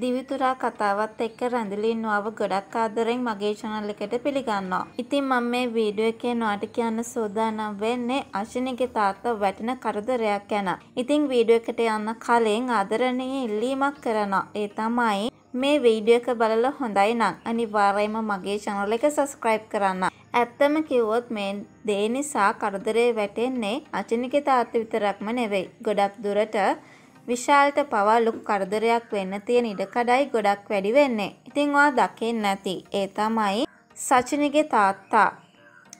දිවිතුරා කතාවත් එක්ක රැඳිලින් නුවව ගොඩක් ආදරෙන් මගේ channel එකට පිළිගන්නවා. ඉතින් මම මේ වීඩියෝ එකේ නුවාට කියන්න සූදානම් වෙන්නේ අශිනිගේ තාත්තා වැටෙන කරදරයක් ගැන. ඉතින් වීඩියෝ එකට යන්න කලින් ආදරණීය ඉල්ලීමක් කරනවා. ඒ තමයි මේ වීඩියෝ එක බලලා හොඳයි නම් අනිවාර්යයෙන්ම මගේ channel එක subscribe කරන්න. ඇත්තම කිව්වොත් මේ දේ නිසා කරදරේ වැටෙන්නේ අචිනිගේ තාත්තා විතරක්ම නෙවෙයි. ගොඩක් දුරට විශාල්ට පවා ලොකු කරදරයක් වෙන්න තියෙන ඉඩකඩයි ගොඩක් වැඩි වෙන්නේ. ඉතින් ඔයා දකින්න ඇති. ඒ තමයි සචිනගේ තාත්තා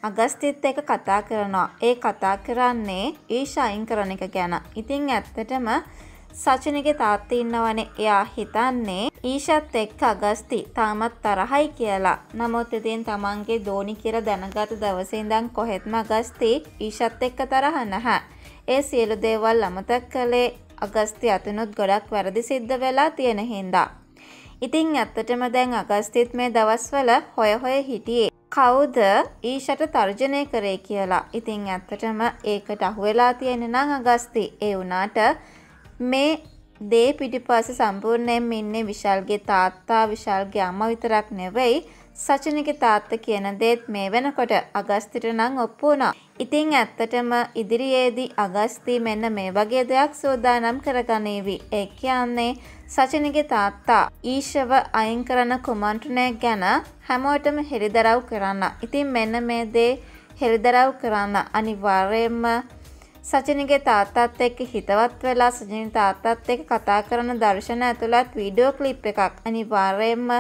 අගස්තිත් එක කතා කරනවා. ඒ කතා කරන්නේ ඊෂා අයින් කරන එක ගැන. ඉතින් ඇත්තටම සචිනගේ තාත්තා ඉන්නවනේ. එයා හිතන්නේ ඊෂත් එක්ක අගස්ති තාමත් තරහයි කියලා. නමුත් ඉතින් තමන්ගේ දෝනි කියලා දැනගත දවසේ ඉඳන් කොහෙත්ම අගස්ති ඊෂත් එක්ක තරහ නැහැ. ඒ සියලු දේවල් අමතක කළේ අගස්ති අතනුත් ගොඩක් වැරදි සිද්ධ වෙලා තියෙන හින්දා. ඉතින් ඇත්තටම දැන් අගස්තිත් මේ දවස්වල හොය හොය හිටියේ. කවුද ඊෂට තර්ජනය කරේ කියලා. ඉතින් ඇත්තටම ඒකට අහුවෙලා තියෙන නම් අගස්ති. ඒ වුණාට මේ දේ පිටිපස්ස සම්පූර්ණයෙන් ඉන්නේ විශාල්ගේ තාත්තා විශාල්ගේ අම්මා විතරක් නෙවෙයි සචනගේ තාත්ත කියන දේත් මේ වෙනකොට අගස්තිට නම් ඔප්පු වුණා. ඉතින් ඇත්තටම ඉදිරියේදී අගස්ති මෙන්න මේ වගේ දෙයක් සෝදානම් කරගනීවි. ඒ කියන්නේ සචනගේ තාත්තා ඊශව අයින් කරන කුමන්ත්‍රණය ගැන හැමෝටම හෙළිදරව් කරන්න. ඉතින් මෙන්න මේ දේ හෙළිදරව් කරන්න අනිවාර්යයෙන්ම සචිනගේ තාත්තත් එක්ක හිතවත් වෙලා සජින තාත්තත් එක්ක කතා කරන දර්ශන ඇතුළත් වීඩියෝ ක්ලිප් එකක් අනිවාර්යයෙන්ම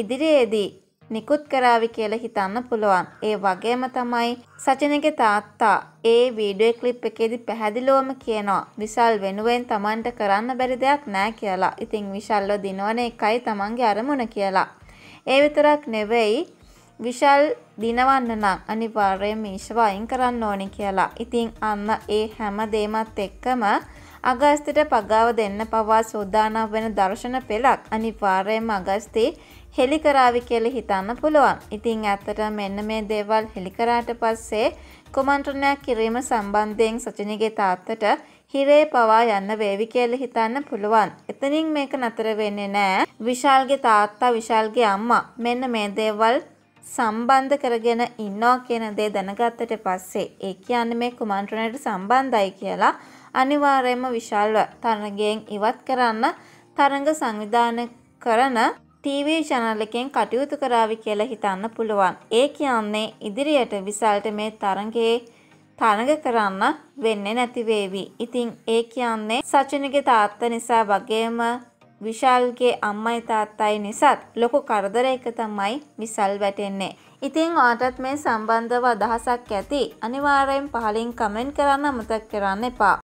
ඉදිරියේදී නිකුත් කරාවි කියලා හිතන්න පුළුවන්. ඒ වගේම තමයි සචිනගේ තාත්තා ඒ වීඩියෝ ක්ලිප් එකේදී පැහැදිලිවම කියනවා විශාල් වෙනුවෙන් Tamanට කරන්න බැරි දෙයක් නෑ කියලා. ඉතින් විශාල්ව දිනවන එකයි Tamanගේ අරමුණ කියලා. ඒ විතරක් නෙවෙයි විශාල් දිනවන්න නම් අනිවාර්යයෙන් මීෂව අයින් කරන්න ඕනේ කියලා. ඉතින් අන්න ඒ හැම දෙමත් එක්කම අගස්තිට පගාව දෙන්න පවා සූදානම් වෙන දර්ශන පෙළක් අනිවාර්යයෙන්ම අගස්තේ හෙළිකරාවි කියල හිතන්න පුළුවන්. ඉතිං ඇත්තට මෙන්න මේ දේවල් හෙළිකරාට පස්සේ කුමන්ට්‍රණයක් කිරීම සම්බන්ධයෙන් සචනගේ තාත්තට හිරේ පවා යන්න වේවි කියල හිතන්න පුළුවන්. එතනින් මේක නතර වෙන්නේ නෑ. විශාල්ගේ තාත්තා විශාල්ගේ අම්මා මෙන්න මේ දේවල් සම්බන්ධ කරගෙන ඉන්නවා කියන දේ දැනගත්තට පස්සේ ඒ කියන්නේ මේ කුමන්ත්‍රණයට සම්බන්ධයි කියලා අනිවාර්යයෙන්ම විශාල්ව තරගයෙන් ඉවත් කරන්න තරඟ සංවිධානය කරන ටීවී චැනල් එකෙන් කටයුතු කරાવી කියලා හිතන්න පුළුවන්. ඒ කියන්නේ ඉදිරියට විසල්ට මේ තරඟයේ තරඟ කරන්න වෙන්නේ නැති වේවි. ඉතින් ඒ කියන්නේ සචිනගේ තාත්තා නිසා වගේම විශාල්ගේ අම්මයි තාත්තයි නිසාත් ලොකු කරදරයක තමයි විසල් වැටෙන්නේ. ඉතින් ඔයාටත් මේ සම්බන්ධව අදහසක් ඇති. අනිවාර්යෙන් පහලින් කමෙන්ට් කරන්න අමතක කරන්න එපා.